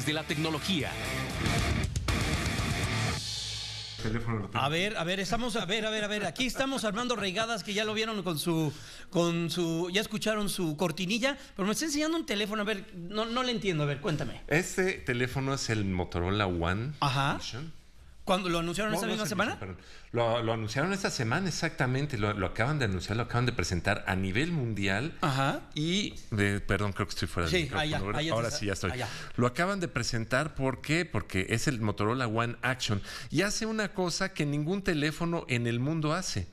de la tecnología. A ver, a ver, estamos, a ver, a ver, a ver, aquí estamos Armando Reigadas, que ya lo vieron con su, con su, ya escucharon su cortinilla, pero me está enseñando un teléfono, a ver, no, no le entiendo, a ver, cuéntame. Este teléfono es el Motorola One. Ajá. Cuando lo anunciaron esta misma semana. Lo, anunciaron esta semana, exactamente. Lo, acaban de anunciar, lo acaban de presentar a nivel mundial. Ajá. Y, perdón, creo que estoy fuera de sí, Ahora sí, ya estoy. Lo acaban de presentar, ¿por qué? Porque es el Motorola One Action. Y hace una cosa que ningún teléfono en el mundo hace.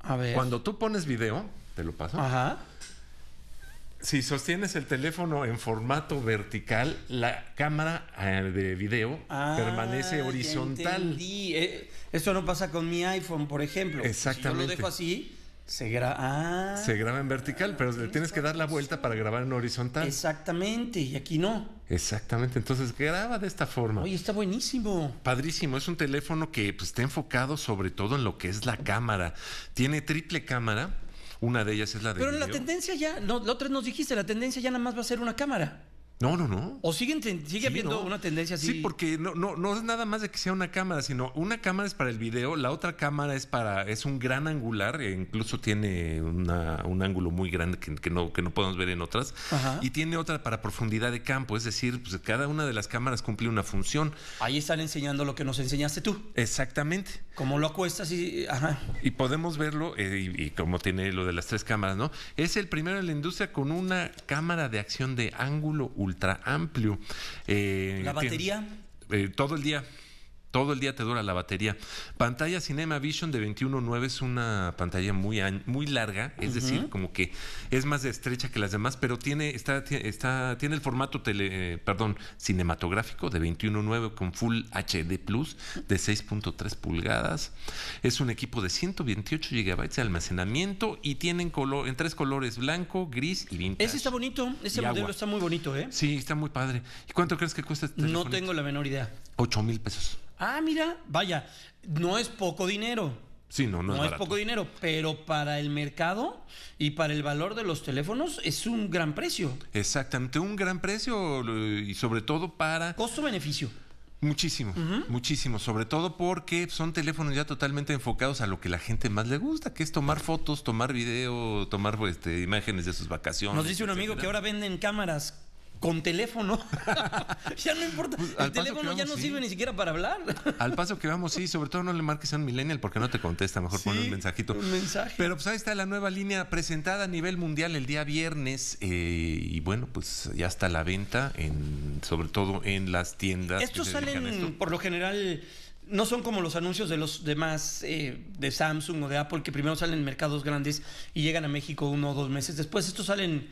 A ver. Cuando tú pones video, te lo paso. Ajá si sostienes el teléfono en formato vertical, la cámara eh, de video ah, permanece horizontal. Eh, esto no pasa con mi iPhone, por ejemplo. Exactamente. Si yo lo dejo así, se graba. Ah. se graba en vertical, pero le tienes que dar la vuelta para grabar en horizontal. Exactamente, y aquí no. Exactamente, entonces graba de esta forma. Oye, está buenísimo. Padrísimo, es un teléfono que pues, está enfocado sobre todo en lo que es la cámara. Tiene triple cámara una de ellas es la de. Pero la tendencia ya, lo, la nos dijiste, la tendencia ya nada más va a ser una cámara. No, no, no. ¿O siguen, sigue habiendo una tendencia así? Sí, porque no, no, no es nada más de que sea una cámara, sino una cámara es para el video, la otra cámara es para, es un gran angular, e incluso tiene un ángulo muy grande que, no, que no podemos ver en otras, y tiene otra para profundidad de campo, es decir, pues, cada una de las cámaras cumple una función. Ahí están enseñando lo que nos enseñaste tú. Exactamente. Como lo acuestas y... Y podemos verlo, eh, y, y como tiene lo de las tres cámaras, ¿no? Es el primero en la industria con una cámara de acción de ángulo ultra amplio. Eh, ¿La batería? Eh, todo el día todo el día te dura la batería. Pantalla Cinema Vision de 21.9 es una pantalla muy, muy larga, es decir, como que es más estrecha que las demás, pero tiene, está, está, tiene el formato tele, eh, perdón, cinematográfico de 21.9 con Full HD Plus de 6.3 pulgadas. Es un equipo de 128 GB de almacenamiento y tiene en tres colores, blanco, gris y vintage. Ese está bonito, ese modelo está muy bonito, ¿eh? Sí, está muy padre. ¿Y cuánto crees que cuesta este No tengo la menor idea. 8 mil pesos. Ah, mira, vaya, no es poco dinero. Sí, no, no, no es, poco dinero, pero para el mercado y para el valor de los teléfonos es un gran precio. Exactamente, un gran precio y sobre todo para... Costo-beneficio. Muchísimo, muchísimo, sobre todo porque son teléfonos ya totalmente enfocados a lo que la gente más le gusta, que es tomar fotos, tomar video, tomar este, imágenes de sus vacaciones. Nos dice un amigo que ahora venden cámaras con teléfono. ya no importa. Pues, el teléfono ya no sirve ni siquiera para hablar. al paso que vamos, sí, sobre todo no le marques a un millennial porque no te contesta. Mejor ponle un mensajito. Un Pero pues ahí está la nueva línea presentada a nivel mundial el día viernes. Eh, y bueno, pues ya está la venta, en, sobre todo en las tiendas. Estos salen por lo general no son como los anuncios de los demás eh, de Samsung o de Apple que primero salen en mercados grandes y llegan a México uno o dos meses después. Estos salen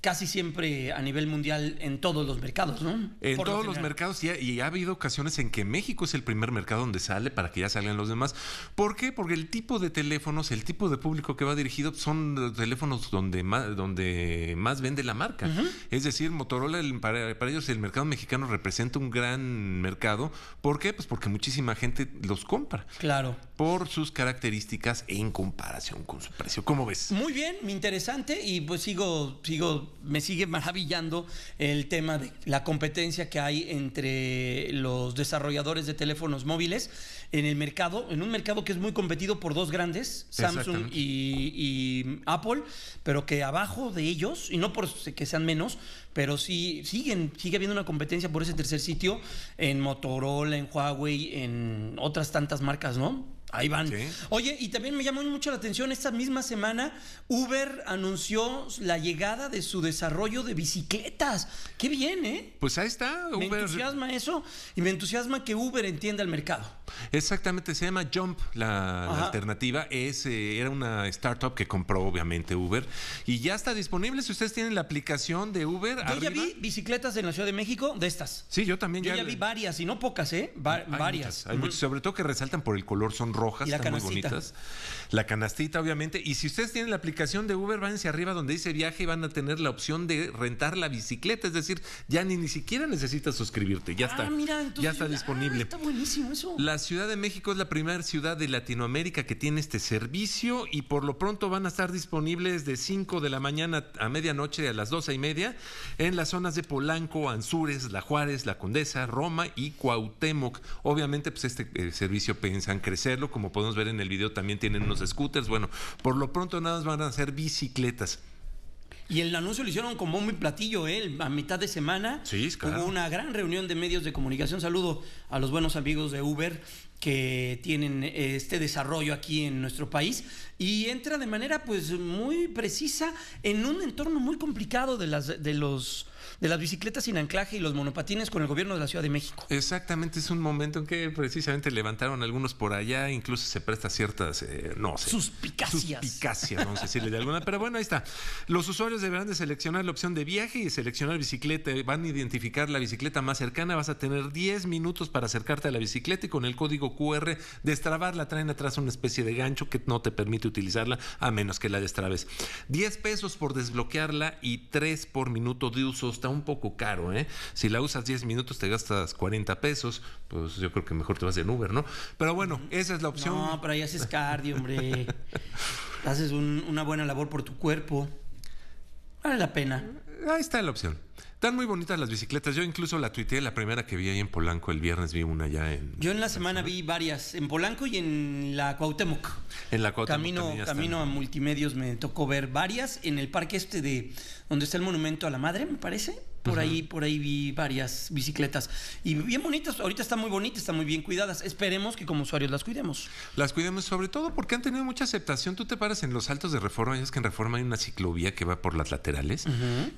casi siempre a nivel mundial en todos los mercados, ¿no? En todos los mercados y ha, habido ocasiones en que México es el primer mercado donde sale para que ya salgan los demás. ¿Por qué? Porque el tipo de teléfonos, el tipo de público que va dirigido son los teléfonos donde más, donde más vende la marca. Es decir, Motorola para, ellos el mercado mexicano representa un gran mercado. ¿Por qué? Pues porque muchísima gente los compra. Claro por sus características en comparación con su precio. ¿Cómo ves? Muy bien, interesante y pues sigo, sigo, me sigue maravillando el tema de la competencia que hay entre los desarrolladores de teléfonos móviles en el mercado, en un mercado que es muy competido por dos grandes, Samsung y, Apple, pero que abajo de ellos, y no por que sean menos, pero sí siguen, sigue habiendo una competencia por ese tercer sitio en Motorola, en Huawei, en otras tantas marcas, ¿no? Ahí van. Oye, y también me llamó mucho la atención, esta misma semana Uber anunció la llegada de su desarrollo de bicicletas. Qué bien, ¿eh? Pues ahí está. Uber. Me entusiasma eso y me entusiasma que Uber entienda el mercado. Exactamente, se llama Jump la, alternativa. Es, eh, era una startup que compró obviamente Uber y ya está disponible si ustedes tienen la aplicación de Uber. Yo ya vi bicicletas en la Ciudad de México de estas. Sí, yo también yo ya, vi varias y no pocas, ¿eh? varias. hay muchas, sobre todo que resaltan por el color, son rojas, están muy bonitas. La canastita, obviamente. Y si ustedes tienen la aplicación de Uber, van hacia arriba donde dice viaje y van a tener la opción de rentar la bicicleta. Es decir, ya ni, ni siquiera necesitas suscribirte. Ya ah, está. ya está disponible. Ah, está buenísimo eso. La Ciudad de México es la primera ciudad de Latinoamérica que tiene este servicio y por lo pronto van a estar disponibles de 5 de la mañana a medianoche a las 12 y media en las zonas de Polanco, Anzures, La Juárez, La Condesa, Roma y Cuauhtémoc. Obviamente, pues este eh, servicio piensan crecerlo como podemos ver en el video también tienen unos scooters, bueno, por lo pronto nada más van a ser bicicletas. Y el anuncio lo hicieron como muy platillo, él ¿eh? A mitad de semana sí, hubo una gran reunión de medios de comunicación. Saludo a los buenos amigos de Uber que tienen eh, este desarrollo aquí en nuestro país y entra de manera pues muy precisa en un entorno muy complicado de las de los de las bicicletas sin anclaje y los monopatines con el gobierno de la Ciudad de México. Exactamente, es un momento en que precisamente levantaron algunos por allá, incluso se presta ciertas, eh, no sé. Suspicacias. Suspicacias, vamos a decirle de alguna. Pero bueno, ahí está. Los usuarios deberán de seleccionar la opción de viaje y seleccionar bicicleta. Van a identificar la bicicleta más cercana. Vas a tener 10 minutos para acercarte a la bicicleta y con el código QR destrabarla. Traen atrás una especie de gancho que no te permite utilizarla a menos que la destrabes. 10 pesos por desbloquearla y 3 por minuto de uso está un poco caro, ¿eh? Si la usas 10 minutos te gastas 40 pesos, pues yo creo que mejor te vas en Uber, ¿no? Pero bueno, esa es la opción. No, pero ahí haces cardio, hombre. haces una buena labor por tu cuerpo. Vale la pena ahí está la opción. Están muy bonitas las bicicletas. Yo incluso la tuiteé la primera que vi ahí en Polanco el viernes, vi una ya en. Yo en la semana vi varias, en Polanco y en la Cuauhtémoc. En la Cuauhtémoc. Camino, camino a multimedios me tocó ver varias. En el parque este de donde está el monumento a la madre, me parece. Por ahí, por ahí vi varias bicicletas. Y bien bonitas, ahorita están muy bonitas, están muy bien cuidadas. Esperemos que como usuarios las cuidemos. Las cuidemos sobre todo porque han tenido mucha aceptación. Tú te paras en los altos de reforma, y es que en reforma hay una ciclovía que va por las laterales.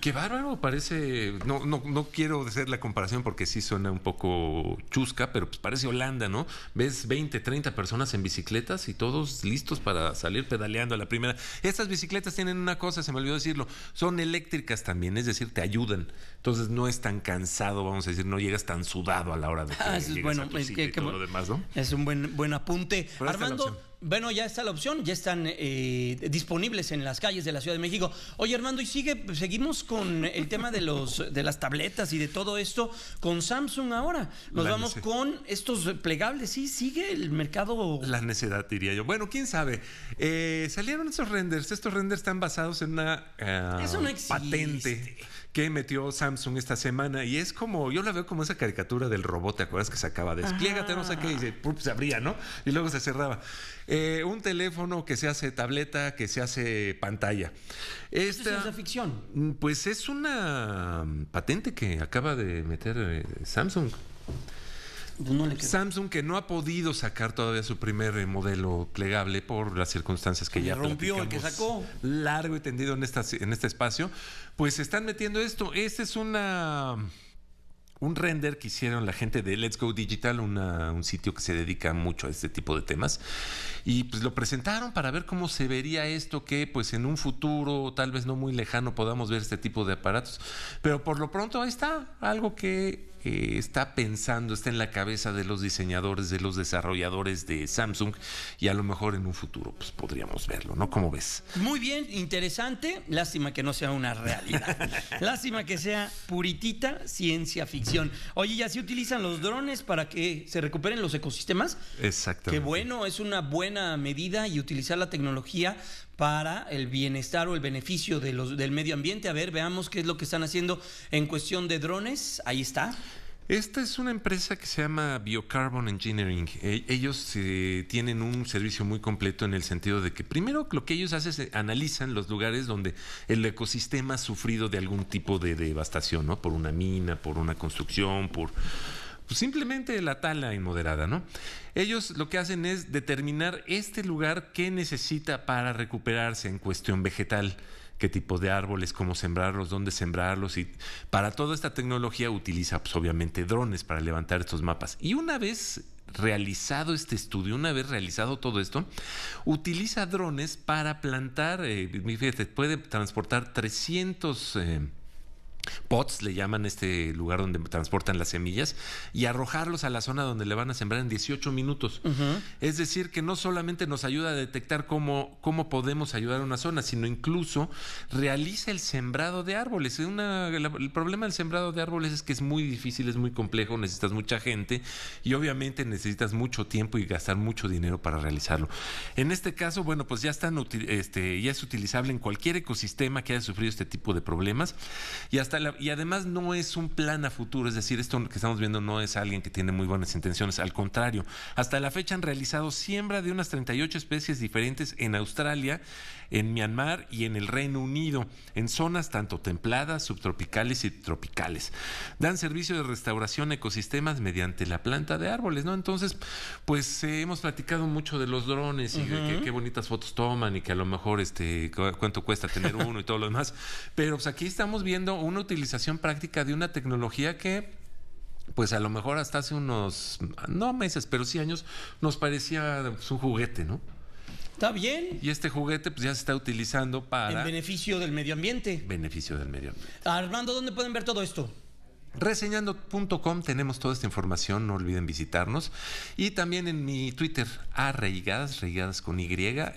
Qué bárbaro, parece. No, no, no quiero hacer la comparación porque sí suena un poco chusca, pero pues parece Holanda, ¿no? Ves 20, 30 personas en bicicletas y todos listos para salir pedaleando a la primera. Estas bicicletas tienen una cosa, se me olvidó decirlo, son eléctricas también, es decir, te ayudan entonces no es tan cansado, vamos a decir, no llegas tan sudado a la hora de ah, que ah, es bueno, a ¿no? Es un buen, buen apunte. Armando, bueno, ya está la opción, ya están eh, disponibles en las calles de la Ciudad de México. Oye, Armando, y sigue, seguimos con el tema de los de las tabletas y de todo esto con Samsung ahora. Nos vamos con estos plegables, sí, sigue el mercado. La necedad, diría yo. Bueno, quién sabe. Eh, salieron estos renders, estos renders están basados en una ah, patente que metió Samsung esta semana y es como, yo la veo como esa caricatura del robot, ¿te acuerdas que se acaba? Despliégate, no sé qué, y se abría, ¿no? Y luego se cerraba. Eh, un teléfono que se hace tableta, que se hace pantalla. Esta, ¿Es ciencia ficción? Mm, pues es una mm, patente que acaba de meter eh, Samsung. Pues Samsung que no ha podido sacar todavía su primer eh, modelo plegable por las circunstancias que ya rompió el que sacó largo y tendido en, en este espacio, pues están metiendo esto. Esta es una un render que hicieron la gente de Let's Go Digital, un sitio que se dedica mucho a este tipo de temas, y pues lo presentaron para ver cómo se vería esto, que pues en un futuro tal vez no muy lejano podamos ver este tipo de aparatos, pero por lo pronto ahí está, algo que está pensando, está en la cabeza de los diseñadores, de los desarrolladores de Samsung y a lo mejor en un futuro pues podríamos verlo, ¿no? ¿Cómo ves? Muy bien, interesante, lástima que no sea una realidad, lástima que sea puritita ciencia ficción. Oye, ¿ya se utilizan los drones para que se recuperen los ecosistemas? Exactamente Qué bueno, es una buena medida y utilizar la tecnología para el bienestar o el beneficio de los, del medio ambiente. A ver, veamos qué es lo que están haciendo en cuestión de drones. Ahí está. Esta es una empresa que se llama Biocarbon Engineering. E, ellos eh, tienen un servicio muy completo en el sentido de que primero lo que ellos hacen es eh, analizan los lugares donde el ecosistema ha sufrido de algún tipo de devastación, ¿no? Por una mina, por una construcción, por pues, simplemente la tala inmoderada, ¿no? Ellos lo que hacen es determinar este lugar que necesita para recuperarse en cuestión vegetal qué tipo de árboles, cómo sembrarlos, dónde sembrarlos. Y para toda esta tecnología utiliza pues, obviamente drones para levantar estos mapas. Y una vez realizado este estudio, una vez realizado todo esto, utiliza drones para plantar, eh, fíjate, puede transportar 300... Pots le llaman este lugar donde transportan las semillas y arrojarlos a la zona donde le van a sembrar en 18 minutos. Es decir, que no solamente nos ayuda a detectar cómo, cómo podemos ayudar a una zona, sino incluso realiza el sembrado de árboles. el problema del sembrado de árboles es que es muy difícil, es muy complejo, necesitas mucha gente y obviamente necesitas mucho tiempo y gastar mucho dinero para realizarlo. En este caso, bueno, pues ya, están, este, ya es utilizable en cualquier ecosistema que haya sufrido este tipo de problemas y hasta y además no es un plan a futuro, es decir, esto que estamos viendo no es alguien que tiene muy buenas intenciones, al contrario, hasta la fecha han realizado siembra de unas 38 especies diferentes en Australia, en Myanmar y en el Reino Unido, en zonas tanto templadas, subtropicales y tropicales. Dan servicio de restauración a ecosistemas mediante la planta de árboles, ¿no? Entonces, pues eh, hemos platicado mucho de los drones y de qué bonitas fotos toman y que a lo mejor este cuánto cuesta tener uno y todo lo demás, pero pues aquí estamos viendo unos utilización práctica de una tecnología que pues a lo mejor hasta hace unos, no meses, pero sí años, nos parecía un juguete, ¿no? Está bien. Y este juguete pues ya se está utilizando para... En beneficio del medio ambiente. Beneficio del medio ambiente. Armando, ¿dónde pueden ver todo esto? Reseñando.com tenemos toda esta información, no olviden visitarnos. Y también en mi Twitter, arraigadas, reigadas con Y.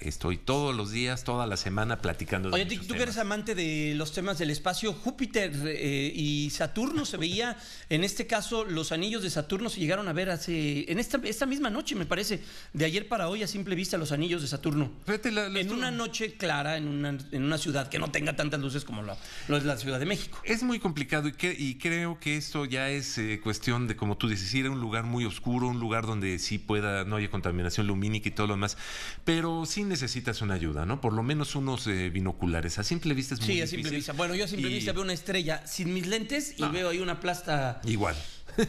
Estoy todos los días, toda la semana platicando de Oye, tú que eres amante de los temas del espacio, Júpiter eh, y Saturno se veía, en este caso, los anillos de Saturno se llegaron a ver hace, en esta, esta misma noche, me parece, de ayer para hoy a simple vista, los anillos de Saturno. en una noche clara, en una, en una ciudad que no tenga tantas luces como la, la Ciudad de México. Es muy complicado y, y creo que que esto ya es eh, cuestión de, como tú dices, ir a un lugar muy oscuro, un lugar donde sí pueda, no haya contaminación lumínica y todo lo demás, pero sí necesitas una ayuda, ¿no? Por lo menos unos eh, binoculares. A simple vista es muy Sí, a simple vista. Bueno, yo a simple vista veo una estrella sin mis lentes y veo ahí una plasta. Igual.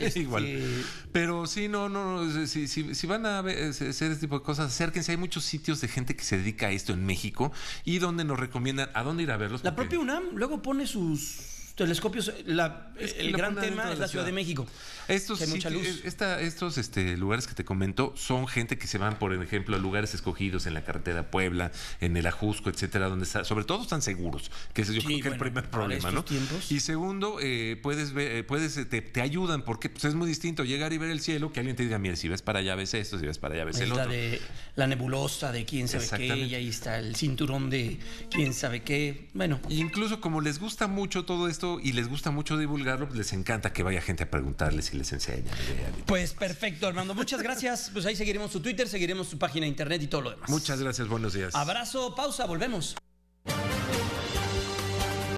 Es Igual. Este, pero sí, no, no, si, van a hacer este tipo de cosas, acérquense. Hay muchos sitios de gente que se dedica a esto en México y donde nos recomiendan a dónde ir a verlos. La propia UNAM luego pone sus telescopios, la, el gran tema es la Ciudad de México. Estos, hay mucha estos este, lugares que te comento son gente que se van, por ejemplo, a lugares escogidos en la carretera Puebla, en el Ajusco, etcétera, donde está, sobre todo están seguros, que es el primer problema, ¿no? Y segundo, eh, puedes ver, eh, puedes, eh, te, ayudan, porque pues, es muy distinto llegar y ver el cielo, que alguien te diga, mira, si ves para allá ves esto, si ves para allá ves el otro. la nebulosa de quién sabe qué, y ahí está el cinturón de quién sabe qué. Bueno. incluso como les gusta mucho todo esto y les gusta mucho divulgarlo, pues les encanta que vaya gente a preguntarles y les enseña. Pues perfecto, Armando. Muchas gracias. Pues ahí seguiremos su Twitter, seguiremos su página de internet y todo lo demás. Muchas gracias, buenos días. Abrazo, pausa, volvemos.